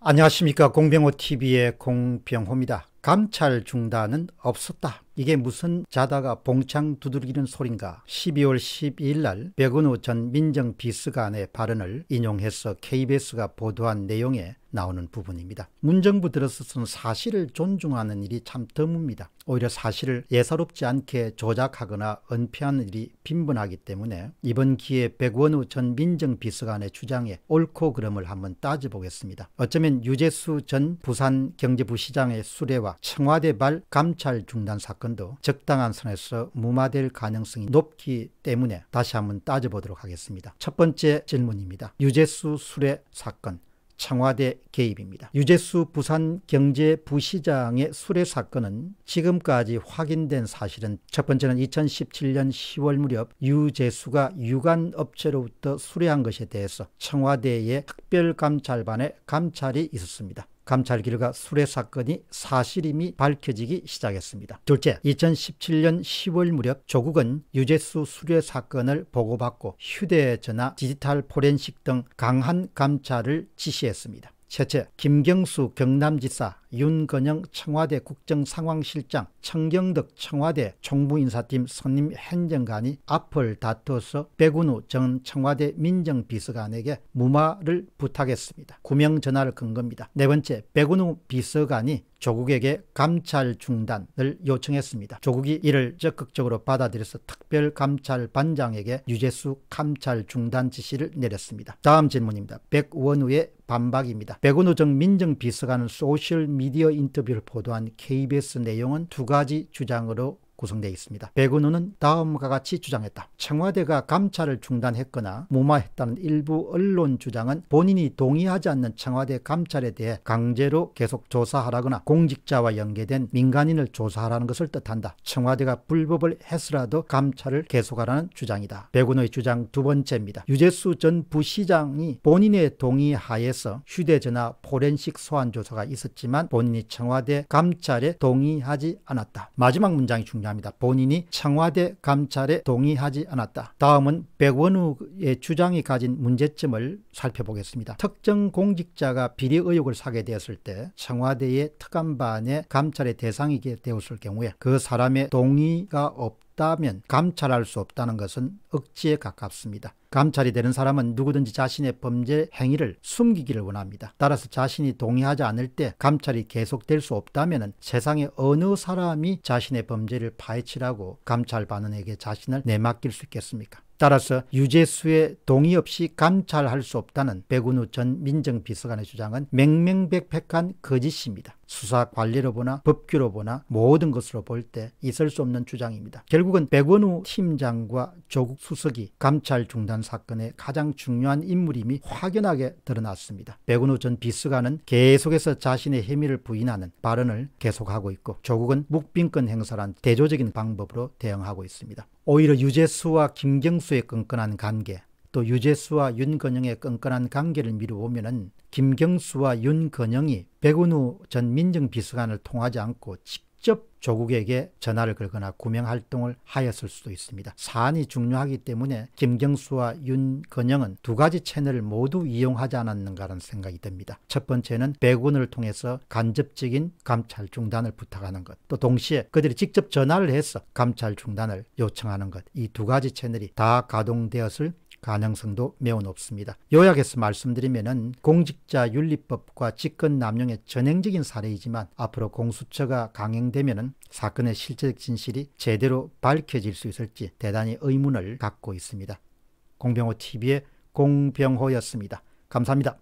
안녕하십니까 공병호 TV의 공병호입니다. 감찰 중단은 없었다. 이게 무슨 자다가 봉창 두들기는 소린가 12월 12일 날 백은호 전 민정비서관의 발언을 인용해서 KBS가 보도한 내용에 나오는 부분입니다. 문정부 들어서서는 사실을 존중하는 일이 참 드뭅니다. 오히려 사실을 예사롭지 않게 조작하거나 은폐하는 일이 빈번하기 때문에 이번 기회에 백원우 전 민정비서관의 주장에 옳고 그름을 한번 따져보겠습니다. 어쩌면 유재수 전 부산경제부시장의 수레와 청와대 발 감찰 중단 사건 건도 적당한 선에서 무마될 가능성이 높기 때문에 다시 한번 따져보도록 하겠습니다. 첫 번째 질문입니다. 유재수 수레 사건. 청와대 개입입니다. 유재수 부산 경제부시장의 수뢰 사건은 지금까지 확인된 사실은 첫 번째는 2017년 10월 무렵 유재수가 유관업체로부터 수뢰한 것에 대해서 청와대의 특별감찰반에 감찰이 있었습니다. 감찰 기류가 수레 사건이 사실임이 밝혀지기 시작했습니다. 둘째, 2017년 10월 무렵 조국은 유재수 수뢰 사건을 보고받고 휴대전화, 디지털 포렌식 등 강한 감찰을 지시했습니다. 첫째, 김경수 경남지사, 윤건영 청와대 국정상황실장, 청경덕 청와대 총무인사팀 선임 행정관이 앞을 다어서 백운우 전 청와대 민정비서관에게 무마를 부탁했습니다. 구명 전화를 건 겁니다. 네 번째, 백운우 비서관이 조국에게 감찰 중단을 요청했습니다. 조국이 이를 적극적으로 받아들여서 특별 감찰 반장에게 유재수 감찰 중단 지시를 내렸습니다. 다음 질문입니다. 백원우의 반박입니다. 백운호 정 민정비서관은 소셜미디어 인터뷰를 보도한 KBS 내용은 두 가지 주장으로 구성되어 있습니다. 백은호는 다음과 같이 주장했다. 청와대가 감찰을 중단했거나 무마했다는 일부 언론 주장은 본인이 동의하지 않는 청와대 감찰에 대해 강제로 계속 조사하라거나 공직자와 연계된 민간인을 조사하라는 것을 뜻한다. 청와대가 불법을 했서라도 감찰을 계속하라는 주장이다. 백은호의 주장 두 번째입니다. 유재수 전 부시장이 본인의 동의 하에서 휴대전화 포렌식 소환 조사가 있었지만 본인이 청와대 감찰에 동의하지 않았다. 마지막 문장이 중요합니다. 강조합니다. 본인이 청와대 감찰에 동의하지 않았다. 다음은 백원우의 주장이 가진 문제점을 살펴보겠습니다. 특정 공직자가 비리 의혹을 사게 되었을 때 청와대의 특감반의 감찰의 대상이 되었을 경우에 그 사람의 동의가 없 없다면 감찰할 수 없다는 것은 억지에 가깝습니다. 감찰이 되는 사람은 누구든지 자신의 범죄 행위를 숨기기를 원합니다. 따라서 자신이 동의하지 않을 때 감찰이 계속될 수 없다면 세상의 어느 사람이 자신의 범죄를 파헤치라고 감찰반원에게 자신을 내맡길 수 있겠습니까? 따라서 유재수의 동의 없이 감찰할 수 없다는 백운우 전 민정비서관의 주장은 맹맹백백한 거짓입니다. 수사 관리로 보나 법규로 보나 모든 것으로 볼 때 있을 수 없는 주장입니다. 결국은 백원우 팀장과 조국 수석이 감찰 중단 사건의 가장 중요한 인물임이 확연하게 드러났습니다. 백원우 전 비서관은 계속해서 자신의 혐의를 부인하는 발언을 계속하고 있고 조국은 묵빈권 행사란 대조적인 방법으로 대응하고 있습니다. 오히려 유재수와 김경수의 끈끈한 관계 또 유재수와 윤건영의 끈끈한 관계를 미루어 보면 김경수와 윤건영이 백운우 전 민정비서관을 통하지 않고 직접 조국에게 전화를 걸거나 구명활동을 하였을 수도 있습니다. 사안이 중요하기 때문에 김경수와 윤건영은 두 가지 채널을 모두 이용하지 않았는가라는 생각이 듭니다. 첫 번째는 백운을 통해서 간접적인 감찰 중단을 부탁하는 것, 또 동시에 그들이 직접 전화를 해서 감찰 중단을 요청하는 것, 이 두 가지 채널이 다 가동되었을 가능성도 매우 높습니다. 요약해서 말씀드리면은 공직자 윤리법과 직권 남용의 전형적인 사례이지만 앞으로 공수처가 강행되면은 사건의 실체적 진실이 제대로 밝혀질 수 있을지 대단히 의문을 갖고 있습니다. 공병호 TV의 공병호였습니다. 감사합니다.